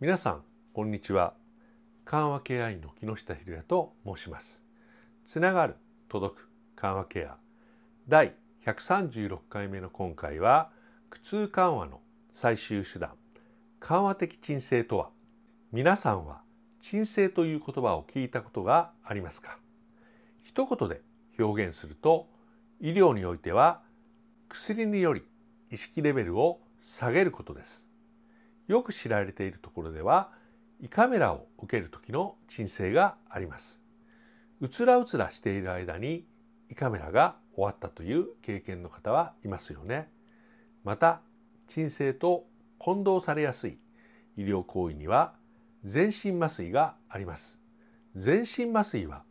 皆さんこんにちは緩和ケア医の木下博也と申しますつながる届く緩和ケア第136回目の今回は苦痛緩和の最終手段緩和的鎮静とは皆さんは鎮静という言葉を聞いたことがありますか一言で表現すると医療においては薬により意識レベルを下げることですよく知られているところでは胃カメラを受ける時の鎮静があります。うつらうつらしている間に胃カメラが終わったという経験の方はいますよね。また鎮静と混同されやすい医療行為には全身麻酔があります。全身麻酔は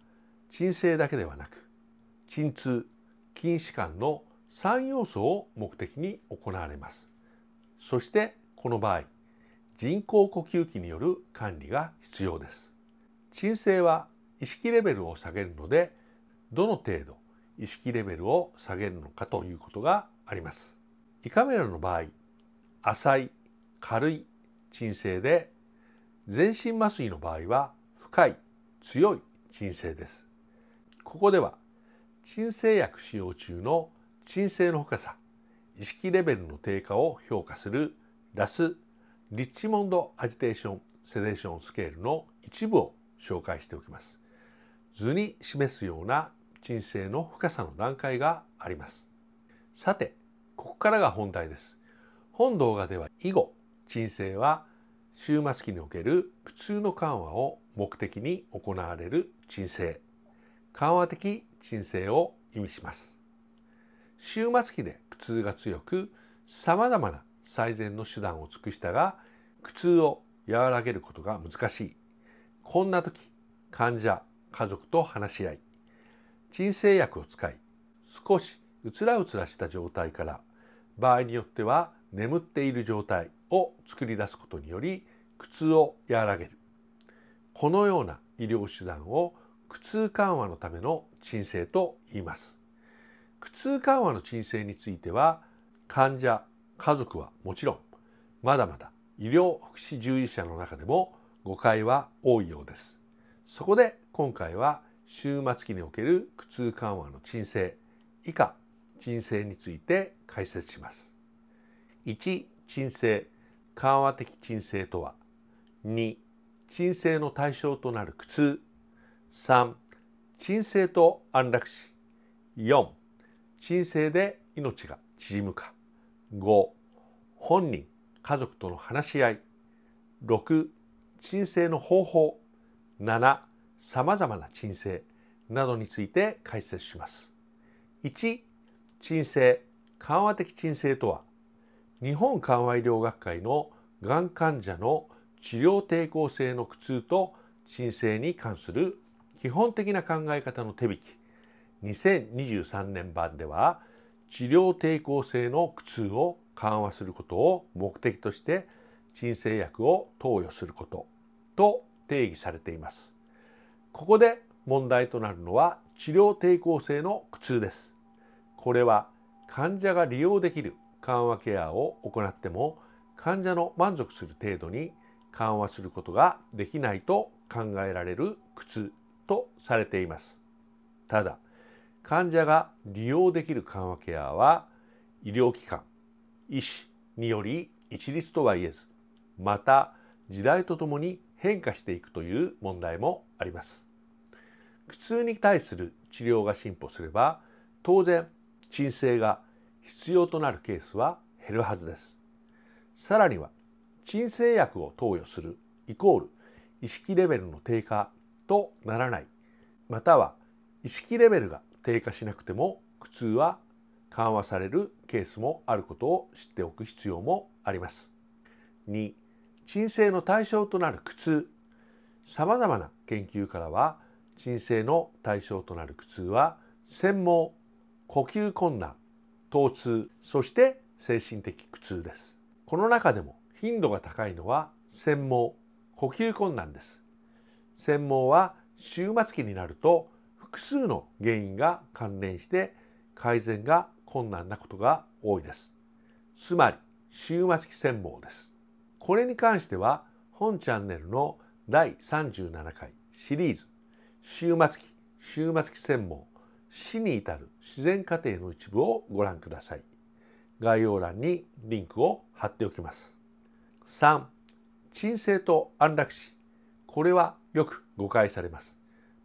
鎮静だけではなく鎮痛筋弛緩の3要素を目的に行われますそしてこの場合人工呼吸器による管理が必要です。鎮静は意識レベルを下げるので、どの程度意識レベルを下げるのかということがあります。胃カメラの場合、浅い、軽い鎮静で、全身麻酔の場合は深い、強い鎮静です。ここでは、鎮静薬使用中の鎮静の深さ、意識レベルの低下を評価するラスリッチモンド・アジテーション・セデーションスケールの一部を紹介しておきます。図に示すような人生の深さの段階があります。さて、ここからが本題です。本動画では以後、鎮静は終末期における普通の緩和を目的に行われる人生緩和的鎮静を意味します。終末期で苦痛が強く、様々な最善の手段を尽くしたが苦痛を和らげることが難しいこんな時患者家族と話し合い鎮静薬を使い少しうつらうつらした状態から場合によっては眠っている状態を作り出すことにより苦痛を和らげるこのような医療手段を苦痛緩和のための鎮静と言います苦痛緩和の鎮静については患者家族はもちろんまだまだ医療福祉従事者の中でも誤解は多いようですそこで今回は終末期における苦痛緩和の鎮静以下鎮静について解説します1鎮静緩和的鎮静とは2鎮静の対象となる苦痛3鎮静と安楽死4鎮静で命が縮むか5本人家族との話し合い6鎮静の方法7さまざまな鎮静などについて解説します。1鎮静緩和的鎮静とは日本緩和医療学会のがん患者の治療抵抗性の苦痛と鎮静に関する基本的な考え方の手引き2023年版では治療抵抗性の苦痛を緩和することを目的として鎮静薬を投与することと定義されています。ここで問題となるのは治療抵抗性の苦痛です。これは患者が利用できる緩和ケアを行っても患者の満足する程度に緩和することができないと考えられる苦痛とされています。ただ患者が利用できる緩和ケアは医療機関医師により一律とは言えずまた時代とともに変化していくという問題もあります苦痛に対する治療が進歩すれば当然鎮静が必要となるケースは減るはずですさらには鎮静薬を投与するイコール意識レベルの低下とならないまたは意識レベルが低下しなくても苦痛は緩和されるケースもあることを知っておく必要もあります。2鎮静の対象となる苦痛さまざまな研究からは鎮静の対象となる苦痛は専門呼吸困難疼痛そして精神的苦痛ですこの中でも頻度が高いのは専門呼吸困難です専門は終末期になると複数の原因が関連して改善が困難なことが多いです。つまり、終末期専門です。これに関しては、本チャンネルの第37回シリーズ、終末期、終末期専門死に至る自然過程の一部をご覧ください。概要欄にリンクを貼っておきます。3、鎮静と安楽死。これはよく誤解されます。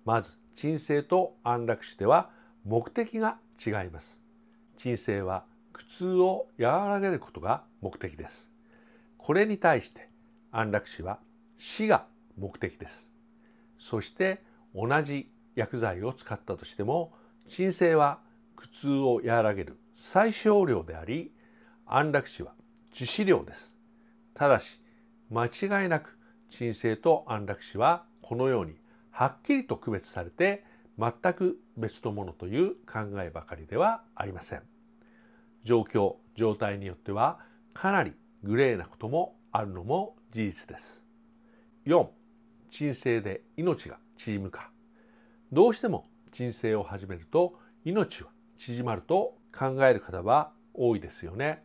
まず鎮静と安楽死では目的が違います。鎮静は苦痛を和らげることが目的です。これに対して安楽死は死が目的です。そして同じ薬剤を使ったとしても鎮静は苦痛を和らげる最小量であり安楽死は致死量です。ただし間違いなく鎮静と安楽死はこのようにはっきりと区別されて全く別のものという考えばかりではありません。状況状態によってはかなりグレーなこともあるのも事実です。4鎮静で命が縮むかどうしても鎮静を始めると命は縮まると考える方は多いですよね。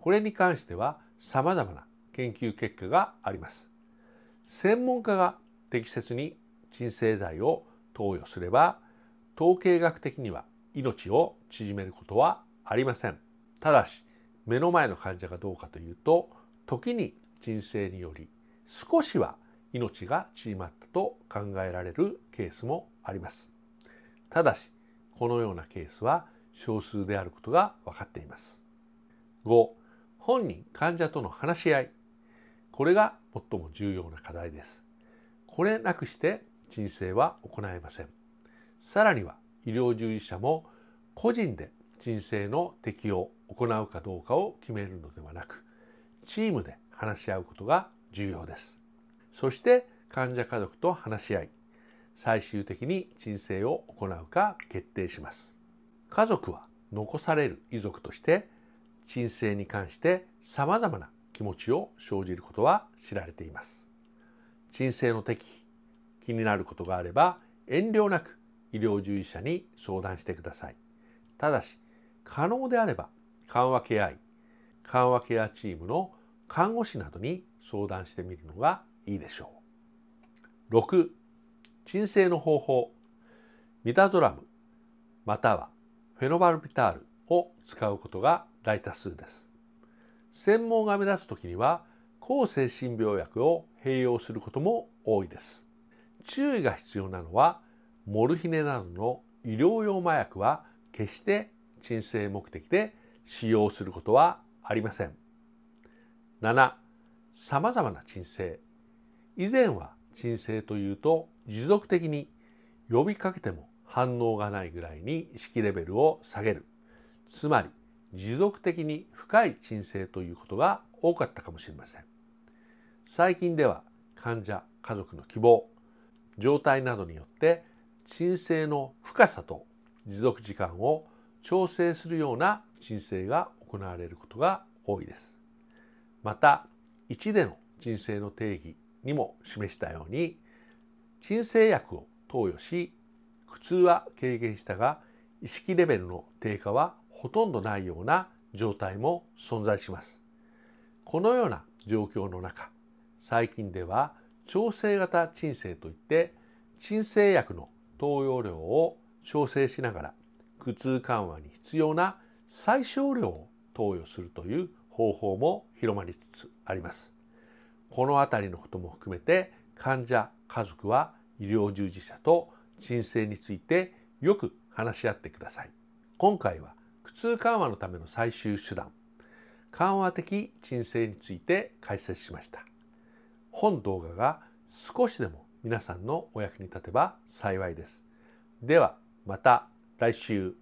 これに関してはさまざまな研究結果があります。専門家が適切に鎮静剤を投与すれば統計学的には命を縮めることはありませんただし目の前の患者がどうかというと時に鎮静により少しは命が縮まったと考えられるケースもありますただしこのようなケースは少数であることが分かっています5本人患者との話し合いこれが最も重要な課題ですこれなくして申請は行えませんさらには医療従事者も個人で申請の適用を行うかどうかを決めるのではなくチームで話し合うことが重要ですそして患者家族と話し合い最終的に申請を行うか決定します家族は残される遺族として申請に関して様々な気持ちを生じることは知られています。鎮静の気になることがあれば遠慮なく医療従事者に相談してください。ただし可能であれば緩和ケア医緩和ケアチームの看護師などに相談してみるのがいいでしょう。6鎮静の方法ミタゾラムまたはフェノバルピタールを使うことが大多数です。専門が目立つ時には抗精神病薬を併用することも多いです。注意が必要なのはモルヒネなどの医療用麻薬は決して鎮静目的で使用することはありません。7さまざまな鎮静以前は鎮静というと持続的に呼びかけても反応がないぐらいに意識レベルを下げるつまり持続的に深い鎮静ということが多かったかもしれません最近では患者家族の希望状態などによって鎮静の深さと持続時間を調整するような鎮静が行われることが多いです。また1での鎮静の定義にも示したように鎮静薬を投与し苦痛は軽減したが意識レベルの低下はほとんどないような状態も存在します。このような状況の中最近では調整型鎮静といって鎮静薬の投与量を調整しながら苦痛緩和に必要な最小量を投与するという方法も広まりつつあります。この辺りのことも含めて患者家族は医療従事者と鎮静についてよく話し合ってください。今回は苦痛緩和のための最終手段緩和的鎮静について解説しました。本動画が少しでも皆さんのお役に立てば幸いです。ではまた来週。